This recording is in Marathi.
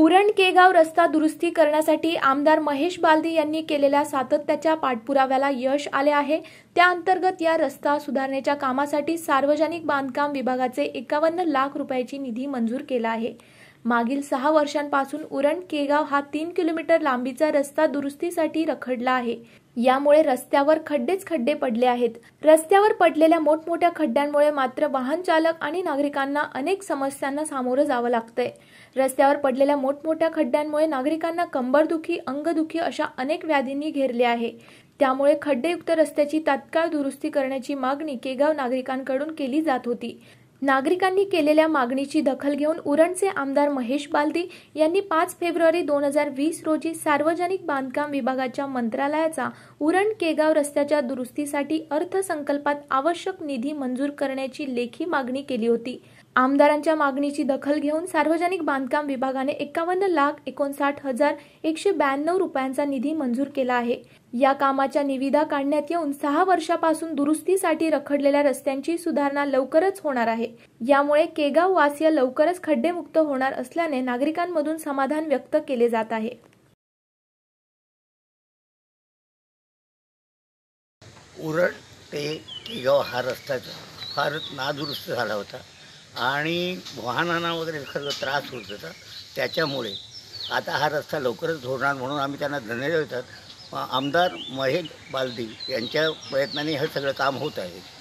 उरण केगाव रस्ता दुरुस्ती करण्यासाठी आमदार महेश बालदी यांनी केलेल्या सातत्याच्या पाठपुराव्याला यश आले आहे त्या अंतर्गत या रस्ता सुधारण्याच्या कामासाठी सार्वजनिक बांधकाम विभागाचे एकावन्न लाख रुपयाची निधी मंजूर केला आहे मागील सहा वर्षांपासून उरण केगाव हा तीन किलोमीटर लांबीचा रस्ता दुरुस्तीसाठी रखडला आहे यामुळे रस्त्यावर खड्डेच खड्डे पडले आहेत रस्त्यावर पडलेल्या मोठमोठ्या खड्ड्यांमुळे मात्र वाहन चालक आणि नागरिकांना अनेक समस्यांना सामोरं जावं लागतंय रस्त्यावर पडलेल्या मोठमोठ्या खड्ड्यांमुळे नागरिकांना कंबरदुखी अंगदुखी अशा अनेक व्याधींनी घेरले आहे त्यामुळे खड्डेयुक्त रस्त्याची तात्काळ दुरुस्ती करण्याची मागणी केगाव नागरिकांकडून केली जात होती नागरिकांनी केलेल्या मागणीची दखल घेऊन उरणचे आमदार महेश बालदी यांनी पाच फेब्रुवारी दोन हजार वीस रोजी सार्वजनिक बांधकाम विभागाच्या मंत्रालयाचा उरण केगाव रस्त्याच्या दुरुस्तीसाठी अर्थसंकल्पात आवश्यक निधी मंजूर करण्याची लेखी मागणी केली होती आमदारांच्या मागणीची दखल घेऊन सार्वजनिक बांधकाम विभागाने एकावन्न लाख एकोणसाठ हजार एकशे ब्याण्णव रुपयांचा निधी मंजूर केला आहे या कामाच्या निविदा काढण्यात येऊन सहा वर्षापासून दुरुस्तीसाठी रखडलेल्या रस्त्यांची सुधारणा लवकरच होणार आहे यामुळे केगाव वासिया लवकरच खड्डेमुक्त होणार असल्याने नागरिकांमधून समाधान व्यक्त केले जात आहे उरड ते केगाव हा रस्ता फारच नादुरुस्त झाला होता आणि वाहनांना वगैरे सर्व त्रास होत होता त्याच्यामुळे आता हा रस्ता लवकरच धोरणार म्हणून आम्ही त्यांना धन्यवाद देतात आमदार महेश बालदी यांच्या प्रयत्नाने हे सगळं काम होत आहे